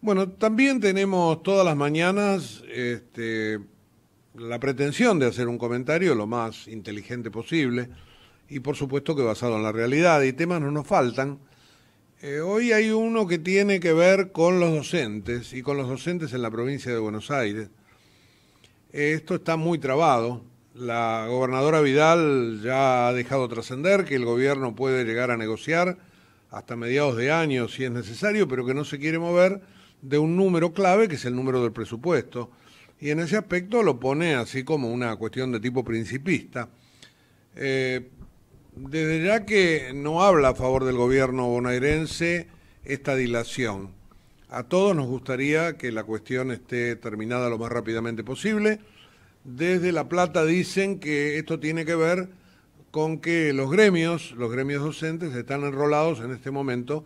Bueno, también tenemos todas las mañanas este, la pretensión de hacer un comentario lo más inteligente posible y por supuesto que basado en la realidad y temas no nos faltan. Eh, hoy hay uno que tiene que ver con los docentes y con los docentes en la provincia de Buenos Aires. esto está muy trabado. La gobernadora Vidal ya ha dejado trascender que el gobierno puede llegar a negociar hasta mediados de año si es necesario, pero que no se quiere mover de un número clave que es el número del presupuesto. Y en ese aspecto lo pone así como una cuestión de tipo principista. Eh, desde ya que no habla a favor del gobierno bonaerense esta dilación. A todos nos gustaría que la cuestión esté terminada lo más rápidamente posible. Desde La Plata dicen que esto tiene que ver con que los gremios, los gremios docentes, están enrolados en este momento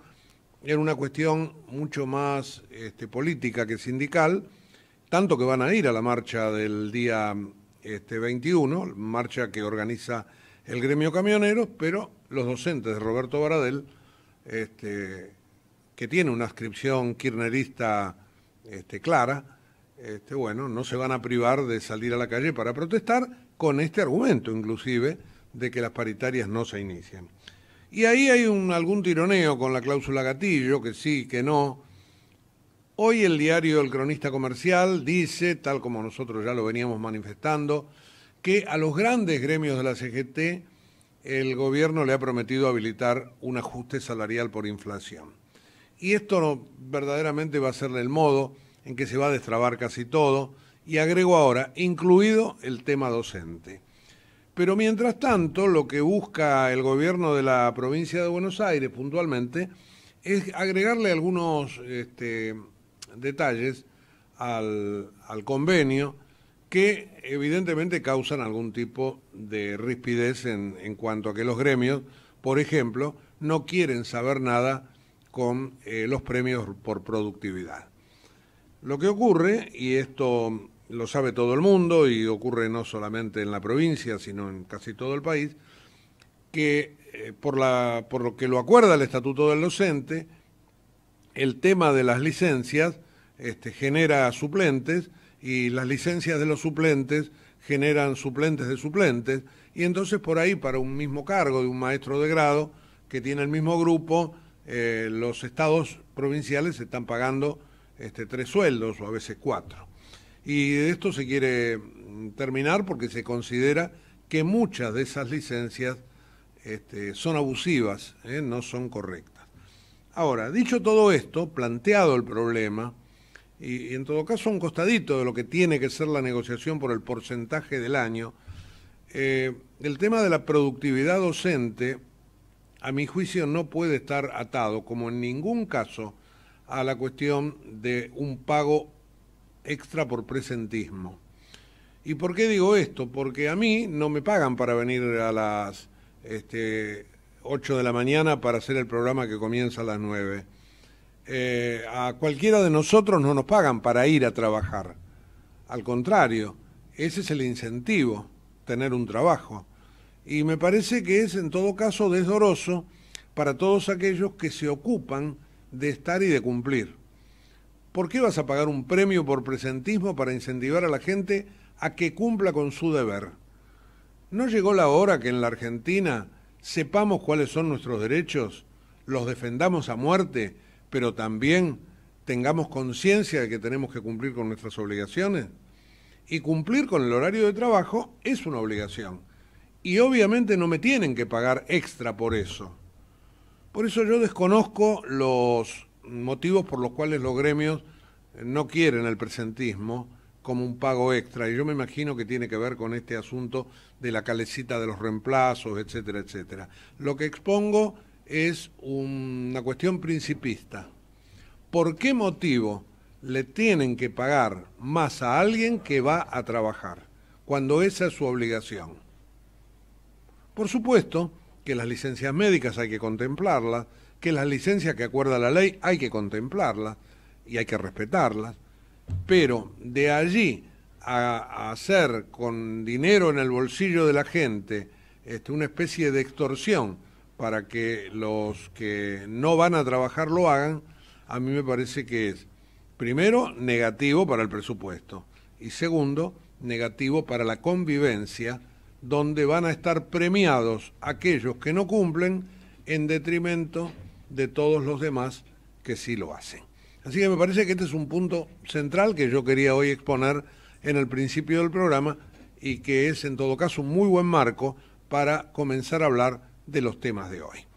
era una cuestión mucho más este, política que sindical, tanto que van a ir a la marcha del día 21, este, marcha que organiza el gremio camioneros, pero los docentes de Roberto Baradel, este, que tiene una ascripción kirchnerista clara, bueno, no se van a privar de salir a la calle para protestar con este argumento, inclusive, de que las paritarias no se inician. Y ahí hay un, algún tironeo con la cláusula gatillo, que sí, que no. Hoy el diario El Cronista Comercial dice, tal como nosotros ya lo veníamos manifestando, que a los grandes gremios de la CGT el gobierno le ha prometido habilitar un ajuste salarial por inflación. Y esto verdaderamente va a ser el modo en que se va a destrabar casi todo. Y agrego ahora, incluido el tema docente. Pero mientras tanto, lo que busca el gobierno de la provincia de Buenos Aires puntualmente es agregarle algunos este, detalles al, convenio que evidentemente causan algún tipo de rispidez en, cuanto a que los gremios, por ejemplo, no quieren saber nada con eh, los premios por productividad. Lo que ocurre, y esto lo sabe todo el mundo y ocurre no solamente en la provincia, sino en casi todo el país, que eh, por, la, por lo que lo acuerda el Estatuto del Docente, el tema de las licencias este, genera suplentes y las licencias de los suplentes generan suplentes de suplentes y entonces por ahí para un mismo cargo de un maestro de grado que tiene el mismo grupo, eh, los estados provinciales están pagando este, tres sueldos o a veces cuatro. Y de esto se quiere terminar porque se considera que muchas de esas licencias este, son abusivas, ¿eh? no son correctas. Ahora, dicho todo esto, planteado el problema, y, en todo caso un costadito de lo que tiene que ser la negociación por el porcentaje del año, eh, el tema de la productividad docente, a mi juicio, no puede estar atado, como en ningún caso, a la cuestión de un pago extra por presentismo. ¿Y por qué digo esto? Porque a mí no me pagan para venir a las 8 este, de la mañana para hacer el programa que comienza a las 9. Eh, a cualquiera de nosotros no nos pagan para ir a trabajar. Al contrario, ese es el incentivo, tener un trabajo. Y me parece que es en todo caso desdoroso para todos aquellos que se ocupan de estar y de cumplir. ¿Por qué vas a pagar un premio por presentismo para incentivar a la gente a que cumpla con su deber? ¿No llegó la hora que en la Argentina sepamos cuáles son nuestros derechos, los defendamos a muerte, pero también tengamos conciencia de que tenemos que cumplir con nuestras obligaciones? Y cumplir con el horario de trabajo es una obligación. Y obviamente no me tienen que pagar extra por eso. Por eso yo desconozco los motivos por los cuales los gremios no quieren el presentismo como un pago extra. Y yo me imagino que tiene que ver con este asunto de la calecita de los reemplazos, etcétera, etcétera. Lo que expongo es una cuestión principista. ¿Por qué motivo le tienen que pagar más a alguien que va a trabajar, cuando esa es su obligación? Por supuesto que las licencias médicas hay que contemplarlas, que las licencias que acuerda la ley hay que contemplarlas y hay que respetarlas, pero de allí a, hacer con dinero en el bolsillo de la gente este, una especie de extorsión para que los que no van a trabajar lo hagan, a mí me parece que es, primero, negativo para el presupuesto y segundo, negativo para la convivencia, donde van a estar premiados aquellos que no cumplen en detrimento de todos los demás que sí lo hacen. Así que me parece que este es un punto central que yo quería hoy exponer en el principio del programa y que es en todo caso un muy buen marco para comenzar a hablar de los temas de hoy.